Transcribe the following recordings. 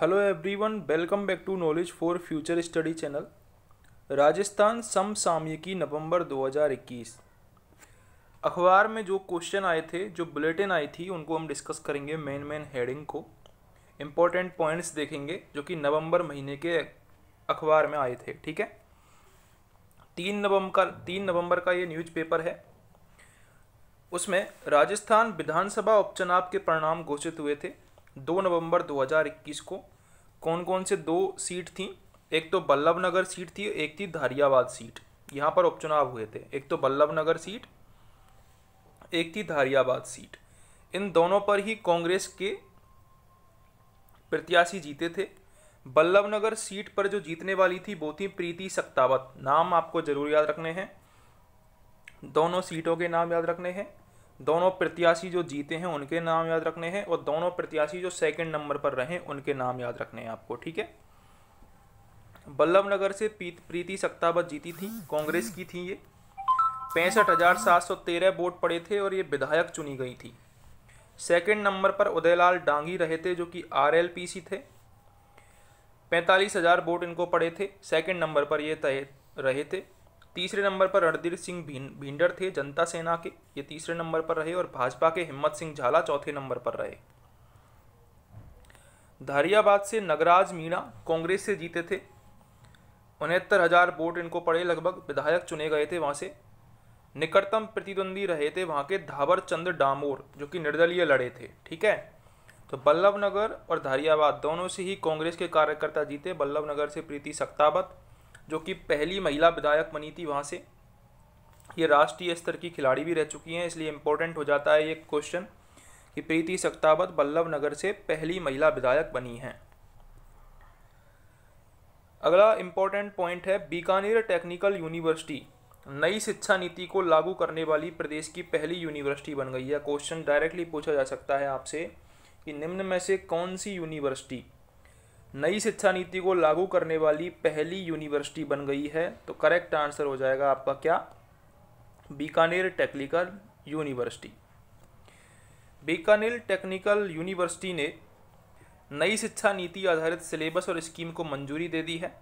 hello everyone welcome back to knowledge for future study channel Rajasthan समसामयिकी नवंबर 2021 अखबार में जो क्वेश्चन आए थे जो बुलेटिन आई थी उनको हम डिस्कस करेंगे मेन मेन हेडिंग को इम्पोर्टेंट पॉइंट्स देखेंगे जो कि नवंबर महीने के अखबार में आए थे ठीक है तीन नवंबर का तीन नवंबर का ये न्यूज़पेपर है उसमें राजस्थान विधानसभा उपचुनाव के परिणाम घोषित हुए थे दो नवंबर 2021 को कौन कौन से दो सीट थी एक तो बल्लभ नगर सीट थी एक थी धारियाबाद सीट यहाँ पर उपचुनाव हुए थे एक तो बल्लभ नगर सीट एक थी धारियाबाद सीट इन दोनों पर ही कांग्रेस के प्रत्याशी जीते थे बल्लभ नगर सीट पर जो जीतने वाली थी वो थी प्रीति सक्तावत नाम आपको जरूर याद रखने हैं दोनों सीटों के नाम याद रखने हैं दोनों प्रत्याशी जो जीते हैं उनके नाम याद रखने हैं और दोनों प्रत्याशी जो सेकंड नंबर पर रहे उनके नाम याद रखने हैं आपको ठीक है बल्लभ नगर से प्रीति सक्तावत जीती थी कांग्रेस की थी ये पैंसठ हजार सात सौ तेरह वोट पड़े थे और ये विधायक चुनी गई थी सेकंड नंबर पर उदयलाल डांगी रहे थे जो कि आर थे पैंतालीस हजार वोट इनको पड़े थे सेकेंड नंबर पर ये तय रहे थे तीसरे नंबर पर रणधीर सिंह भी भींडर थे जनता सेना के ये तीसरे नंबर पर रहे और भाजपा के हिम्मत सिंह झाला चौथे नंबर पर रहे धारियाबाद से नगराज मीणा कांग्रेस से जीते थे उनहत्तर हजार वोट इनको पड़े लगभग विधायक चुने गए थे वहाँ से निकटतम प्रतिद्वंदी रहे थे वहाँ के धावर चंद्र डामोर जो कि निर्दलीय लड़े थे ठीक है तो बल्लभ नगर और धारियाबाद दोनों से ही कांग्रेस के कार्यकर्ता जीते नगर से प्रीति सक्तावत जो कि पहली महिला विधायक बनी थी वहाँ से ये राष्ट्रीय स्तर की खिलाड़ी भी रह चुकी हैं इसलिए इम्पोर्टेंट हो जाता है ये क्वेश्चन कि प्रीति सक्तावत बल्लभ नगर से पहली महिला विधायक बनी हैं अगला इम्पोर्टेंट पॉइंट है बीकानेर टेक्निकल यूनिवर्सिटी नई शिक्षा नीति को लागू करने वाली प्रदेश की पहली यूनिवर्सिटी बन गई है क्वेश्चन डायरेक्टली पूछा जा सकता है आपसे कि निम्न में से कौन सी यूनिवर्सिटी नई शिक्षा नीति को लागू करने वाली पहली यूनिवर्सिटी बन गई है तो करेक्ट आंसर हो जाएगा आपका क्या Bikaner technical university Bikaner technical university ने नई शिक्षा नीति आधारित सिलेबस और स्कीम को मंजूरी दे दी है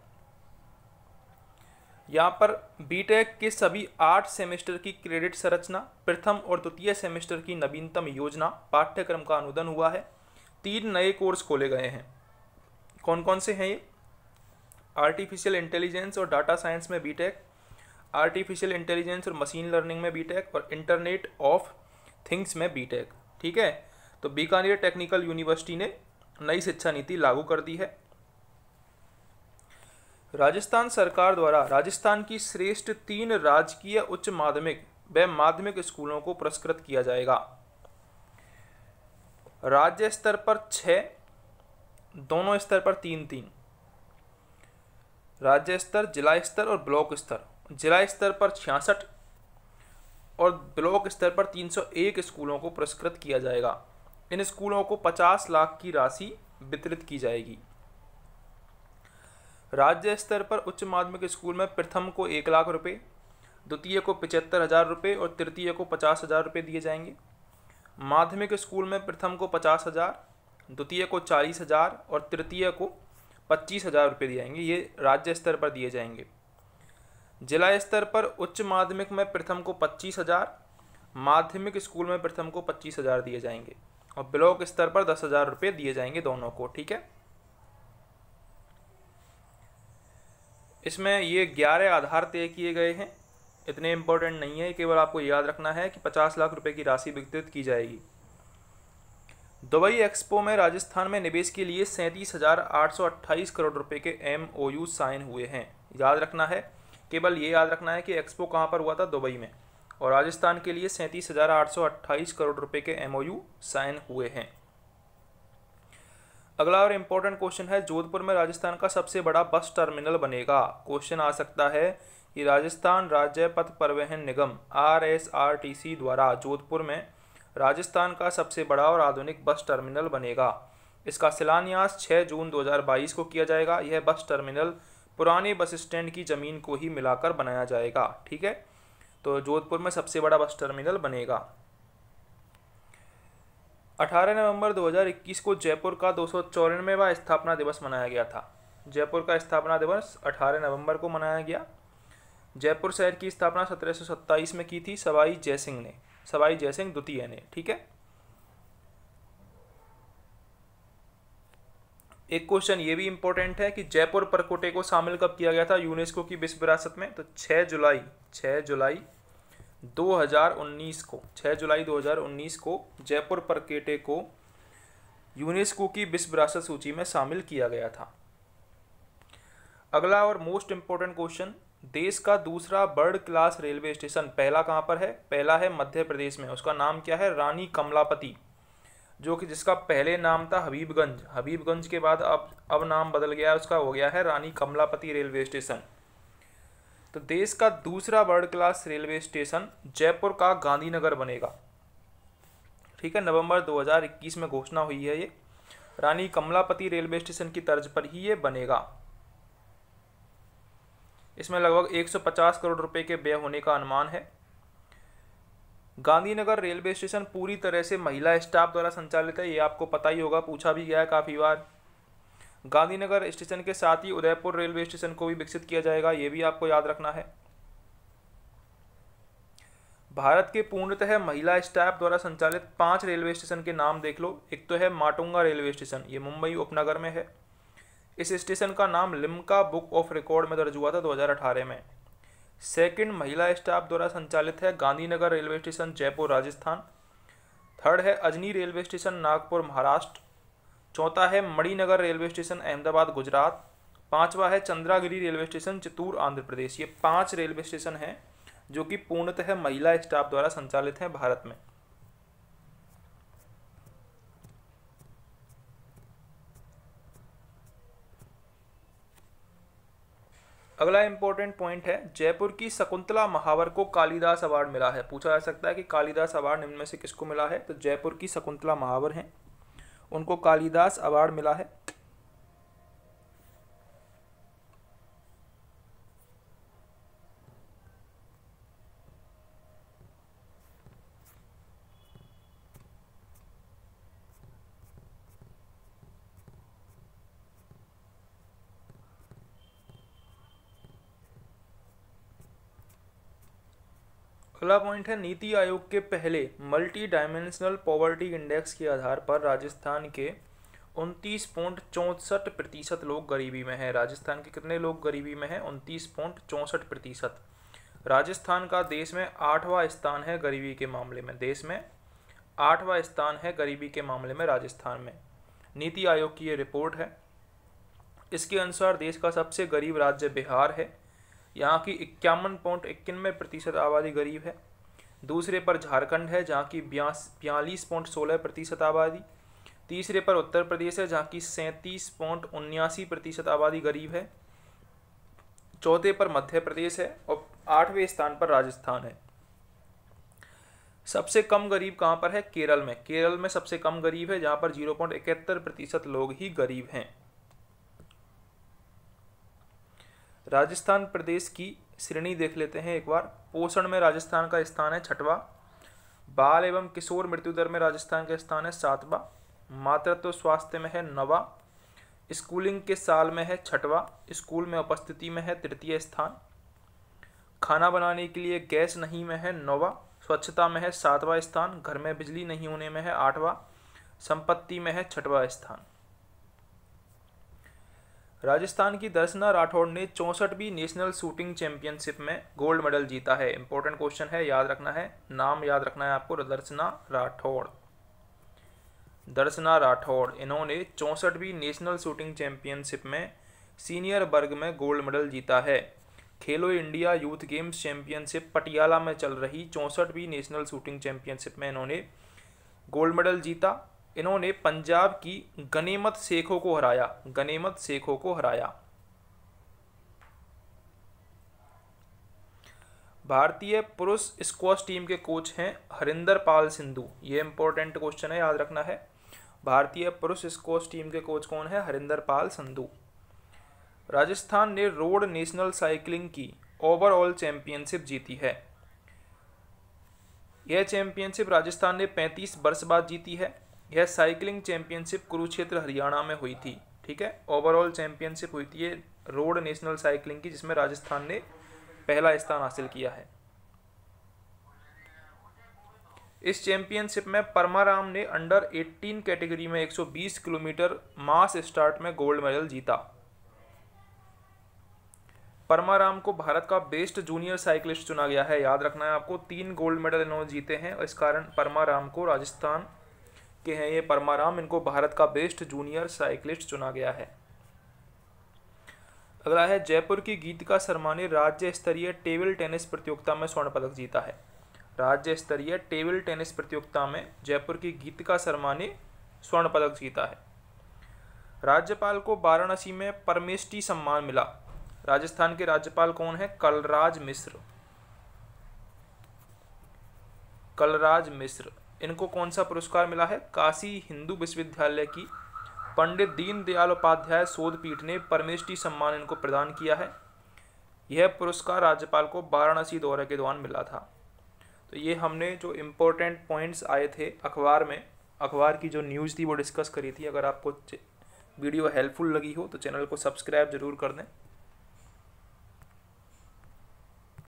यहाँ पर बीटेक के सभी आठ सेमेस्टर की क्रेडिट संरचना प्रथम और द्वितीय सेमेस्टर की नवीनतम योजना पाठ्यक्रम का अनुदान हुआ है तीन नए कोर्स खोले गए हैं कौन कौन से हैं ये आर्टिफिशियल इंटेलिजेंस और डाटा साइंस में बीटेक आर्टिफिशियल इंटेलिजेंस और मशीन लर्निंग में बीटेक e और इंटरनेट ऑफ थिंग्स में बीटेक e ठीक है तो बीकानेर टेक्निकल यूनिवर्सिटी ने नई शिक्षा नीति लागू कर दी है राजस्थान सरकार द्वारा राजस्थान की श्रेष्ठ तीन राजकीय उच्च माध्यमिक व माध्यमिक स्कूलों को पुरस्कृत किया जाएगा राज्य स्तर पर छः दोनों स्तर पर तीन तीन राज्य स्तर जिला स्तर और ब्लॉक स्तर जिला स्तर पर छियासठ और ब्लॉक स्तर पर 301 स्कूलों को पुरस्कृत किया जाएगा इन स्कूलों को 50 लाख की राशि वितरित की जाएगी राज्य स्तर पर उच्च माध्यमिक स्कूल में प्रथम को एक लाख रुपये द्वितीय को पचहत्तर हज़ार रुपये और तृतीय को पचास हज़ार रुपये दिए जाएंगे माध्यमिक स्कूल में प्रथम को पचास हज़ार द्वितीय को चालीस हज़ार और तृतीय को पच्चीस हज़ार रुपये दिए जाएंगे ये राज्य स्तर पर दिए जाएंगे जिला स्तर पर उच्च माध्यमिक में प्रथम को पच्चीस हज़ार माध्यमिक स्कूल में प्रथम को पच्चीस हज़ार दिए जाएंगे और ब्लॉक स्तर पर दस हज़ार रुपये दिए जाएंगे दोनों को ठीक है इसमें ये ग्यारह आधार तय किए गए हैं इतने इम्पोर्टेंट नहीं है केवल आपको याद रखना है कि पचास लाख रुपये की राशि वितरित की जाएगी दुबई एक्सपो में राजस्थान में निवेश के लिए सैंतीस हजार आठ सौ अट्ठाईस करोड़ रुपए के एम यू साइन हुए हैं याद रखना है केवल ये याद रखना है कि एक्सपो कहाँ पर हुआ था दुबई में और राजस्थान के लिए सैंतीस हजार आठ सौ अट्ठाईस करोड़ रुपए के एम ओ यू साइन हुए हैं अगला और इम्पोर्टेंट क्वेश्चन है जोधपुर में राजस्थान का सबसे बड़ा बस टर्मिनल बनेगा क्वेश्चन आ सकता है कि राजस्थान राज्य पथ परिवहन निगम आर द्वारा जोधपुर में राजस्थान का सबसे बड़ा और आधुनिक बस टर्मिनल बनेगा इसका शिलान्यास 6 जून 2022 को किया जाएगा यह बस टर्मिनल पुराने बस स्टैंड की ज़मीन को ही मिलाकर बनाया जाएगा ठीक है तो जोधपुर में सबसे बड़ा बस टर्मिनल बनेगा 18 नवंबर 2021 को जयपुर का दो सौ स्थापना दिवस मनाया गया था जयपुर का स्थापना दिवस 18 नवंबर को मनाया गया जयपुर शहर की स्थापना सत्रह में की थी सवाई जयसिंह ने सवाई जयसिंह द्वितीय ने ठीक है एक क्वेश्चन ये भी इंपॉर्टेंट है कि जयपुर परकोटे को शामिल कब किया गया था यूनेस्को की विश्व विरासत में तो 6 जुलाई 6 जुलाई 2019 को 6 जुलाई 2019 को जयपुर परकोटे को यूनेस्को की विश्व विरासत सूची में शामिल किया गया था अगला और मोस्ट इंपॉर्टेंट क्वेश्चन देश का दूसरा बर्ड क्लास रेलवे स्टेशन पहला कहाँ पर है पहला है मध्य प्रदेश में उसका नाम क्या है रानी कमलापति जो कि जिसका पहले नाम था हबीबगंज हबीबगंज के बाद अब अब नाम बदल गया है उसका हो गया है रानी कमलापति रेलवे स्टेशन तो देश का दूसरा world class railway station Jaipur का गांधीनगर बनेगा ठीक है नवंबर 2021 में घोषणा हुई है ये रानी कमलापति रेलवे स्टेशन की तर्ज पर ही ये बनेगा इसमें लगभग 150 करोड़ रुपए के व्यय होने का अनुमान है गांधीनगर रेलवे स्टेशन पूरी तरह से महिला स्टाफ द्वारा संचालित है ये आपको पता ही होगा पूछा भी गया है काफ़ी बार गांधीनगर स्टेशन के साथ ही उदयपुर रेलवे स्टेशन को भी विकसित किया जाएगा ये भी आपको याद रखना है भारत के पूर्णतः महिला स्टाफ द्वारा संचालित पांच रेलवे स्टेशन के नाम देख लो एक तो है माटुंगा रेलवे स्टेशन ये मुंबई उपनगर में है इस स्टेशन का नाम लिम्का बुक ऑफ रिकॉर्ड में दर्ज हुआ था 2018 में सेकंड महिला स्टाफ द्वारा संचालित है Gandhinagar railway station Jaipur Rajasthan third है अजनी रेलवे स्टेशन नागपुर महाराष्ट्र चौथा है मणिनगर रेलवे स्टेशन अहमदाबाद गुजरात पांचवा है चंद्रागिरी रेलवे स्टेशन चित्तूर आंध्र प्रदेश ये पांच रेलवे स्टेशन हैं जो कि पूर्णतः महिला स्टाफ द्वारा संचालित हैं भारत में अगला इंपॉर्टेंट पॉइंट है जयपुर की शकुंतला महावर को कालिदास अवार्ड मिला है पूछा जा सकता है कि कालिदास अवार्ड निम्न में से किसको मिला है तो जयपुर की शकुंतला महावर हैं उनको कालिदास अवार्ड मिला है अगला पॉइंट है नीति आयोग के पहले मल्टी डायमेंशनल पॉवर्टी इंडेक्स के आधार पर राजस्थान के उनतीस पॉइंट चौंसठ प्रतिशत लोग गरीबी में हैं राजस्थान के कितने लोग गरीबी में हैं उनतीस पॉइंट चौंसठ प्रतिशत राजस्थान का देश में आठवां स्थान है गरीबी के मामले में देश में आठवां स्थान है गरीबी के मामले में राजस्थान में नीति आयोग की ये रिपोर्ट है इसके अनुसार देश का सबसे गरीब राज्य बिहार है यहाँ की इक्यावन पॉइंट इक्यानवे प्रतिशत आबादी गरीब है दूसरे पर झारखंड है जहाँ की बयास बयालीस पॉइंट सोलह प्रतिशत आबादी तीसरे पर उत्तर प्रदेश है जहाँ की सैंतीस पॉइंट उन्यासी प्रतिशत आबादी गरीब है चौथे पर मध्य प्रदेश है और आठवें स्थान पर राजस्थान है सबसे कम गरीब कहाँ पर है केरल में केरल में सबसे कम गरीब है जहाँ पर जीरो पॉइंट इकहत्तर प्रतिशत लोग ही गरीब हैं राजस्थान प्रदेश की श्रेणी देख लेते हैं एक बार पोषण में राजस्थान का स्थान है छठवा बाल एवं किशोर मृत्यु दर में राजस्थान का स्थान है सातवा मातृत्व स्वास्थ्य में है नवा स्कूलिंग के साल में है छठवा स्कूल में उपस्थिति में है तृतीय स्थान खाना बनाने के लिए गैस नहीं में है नौवा स्वच्छता में है सातवां स्थान घर में बिजली नहीं होने में है आठवां संपत्ति में है छठवां स्थान राजस्थान की दर्शना राठौड़ ने चौंसठवीं नेशनल शूटिंग चैंपियनशिप में गोल्ड मेडल जीता है इंपॉर्टेंट क्वेश्चन है याद रखना है नाम याद रखना है आपको दर्शना राठौड़ दर्शना राठौड़ इन्होंने चौंसठवीं नेशनल शूटिंग चैंपियनशिप में सीनियर वर्ग में गोल्ड मेडल जीता है Khelo India youth games championship Patiala में चल रही चौंसठवीं नेशनल शूटिंग चैंपियनशिप में इन्होंने गोल्ड मेडल जीता इन्होंने पंजाब की गनीमत शेखों को हराया गनीमत शेखों को हराया भारतीय पुरुष स्क्वाश टीम के कोच हैं हरिंदर पाल सिंधु ये इंपॉर्टेंट क्वेश्चन है याद रखना है भारतीय पुरुष स्क्वाश टीम के कोच कौन है हरिंदर पाल सिंधु राजस्थान ने रोड नेशनल साइकिलिंग की ओवरऑल चैंपियनशिप जीती है यह चैंपियनशिप राजस्थान ने 35 वर्ष बाद जीती है यह साइकिलिंग चैंपियनशिप कुरुक्षेत्र हरियाणा में हुई थी ठीक है ओवरऑल चैंपियनशिप हुई थी ये रोड नेशनल साइकिलिंग की जिसमें राजस्थान ने पहला स्थान हासिल किया है इस चैंपियनशिप में परमाराम ने अंडर 18 कैटेगरी में 120 किलोमीटर मास स्टार्ट में गोल्ड मेडल जीता परमाराम को भारत का बेस्ट जूनियर साइकिलिस्ट चुना गया है याद रखना है आपको तीन गोल्ड मेडल इन्होंने जीते हैं और इस कारण परमाराम को राजस्थान के हैं ये परमाराम इनको भारत का बेस्ट जूनियर साइकिलिस्ट चुना गया है अगला है जयपुर की गीतिका शर्मा ने राज्य स्तरीय टेबल टेनिस प्रतियोगिता में स्वर्ण पदक जीता है राज्य स्तरीय टेबल टेनिस प्रतियोगिता में जयपुर की गीतिका शर्मा ने स्वर्ण पदक जीता है राज्यपाल को वाराणसी में परमेष्टि सम्मान मिला राजस्थान के राज्यपाल कौन है कलराज मिश्र कलराज मिश्र इनको कौन सा पुरस्कार मिला है काशी हिंदू विश्वविद्यालय की पंडित दीनदयाल उपाध्याय शोध पीठ ने परमेष्टि सम्मान इनको प्रदान किया है यह पुरस्कार राज्यपाल को वाराणसी दौरे के दौरान मिला था तो ये हमने जो इम्पोर्टेंट पॉइंट्स आए थे अखबार में अखबार की जो न्यूज़ थी वो डिस्कस करी थी अगर आपको वीडियो हेल्पफुल लगी हो तो चैनल को सब्सक्राइब जरूर कर दें